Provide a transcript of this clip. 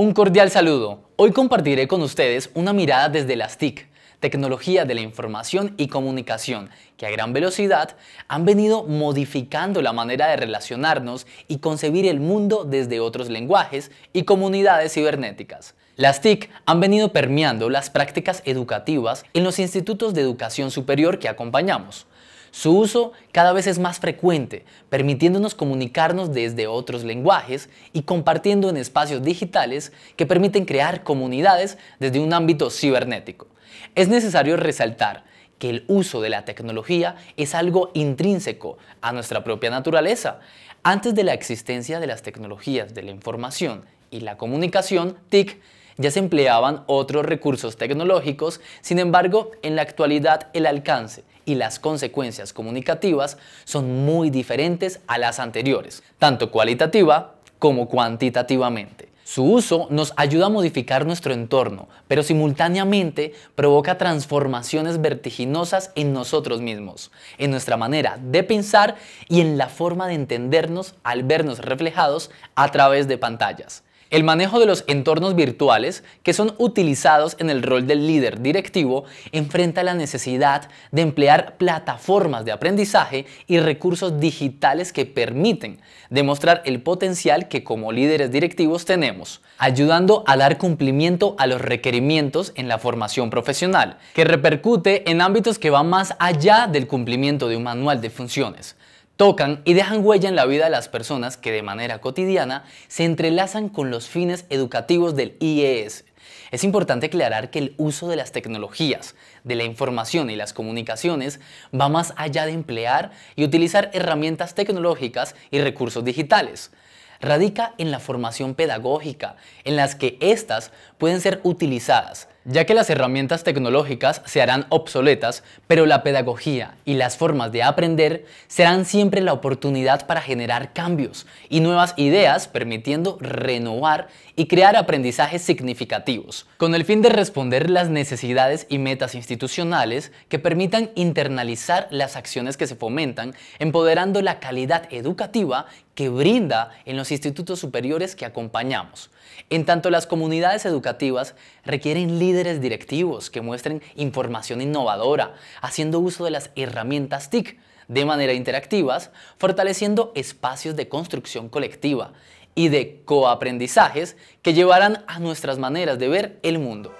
Un cordial saludo. Hoy compartiré con ustedes una mirada desde las TIC, tecnología de la información y comunicación, que a gran velocidad han venido modificando la manera de relacionarnos y concebir el mundo desde otros lenguajes y comunidades cibernéticas. Las TIC han venido permeando las prácticas educativas en los institutos de educación superior que acompañamos su uso cada vez es más frecuente, permitiéndonos comunicarnos desde otros lenguajes y compartiendo en espacios digitales que permiten crear comunidades desde un ámbito cibernético. Es necesario resaltar que el uso de la tecnología es algo intrínseco a nuestra propia naturaleza. Antes de la existencia de las tecnologías de la información y la comunicación, TIC, ya se empleaban otros recursos tecnológicos, sin embargo, en la actualidad el alcance y las consecuencias comunicativas son muy diferentes a las anteriores, tanto cualitativa como cuantitativamente. Su uso nos ayuda a modificar nuestro entorno, pero simultáneamente provoca transformaciones vertiginosas en nosotros mismos, en nuestra manera de pensar y en la forma de entendernos al vernos reflejados a través de pantallas. El manejo de los entornos virtuales que son utilizados en el rol del líder directivo enfrenta la necesidad de emplear plataformas de aprendizaje y recursos digitales que permiten demostrar el potencial que como líderes directivos tenemos, ayudando a dar cumplimiento a los requerimientos en la formación profesional, que repercute en ámbitos que van más allá del cumplimiento de un manual de funciones tocan y dejan huella en la vida de las personas que de manera cotidiana se entrelazan con los fines educativos del IES. Es importante aclarar que el uso de las tecnologías, de la información y las comunicaciones va más allá de emplear y utilizar herramientas tecnológicas y recursos digitales. Radica en la formación pedagógica, en las que éstas pueden ser utilizadas ya que las herramientas tecnológicas se harán obsoletas, pero la pedagogía y las formas de aprender serán siempre la oportunidad para generar cambios y nuevas ideas permitiendo renovar y crear aprendizajes significativos, con el fin de responder las necesidades y metas institucionales que permitan internalizar las acciones que se fomentan, empoderando la calidad educativa que brinda en los institutos superiores que acompañamos, en tanto las comunidades educativas requieren líderes líderes directivos que muestren información innovadora, haciendo uso de las herramientas TIC de manera interactivas, fortaleciendo espacios de construcción colectiva y de coaprendizajes que llevarán a nuestras maneras de ver el mundo.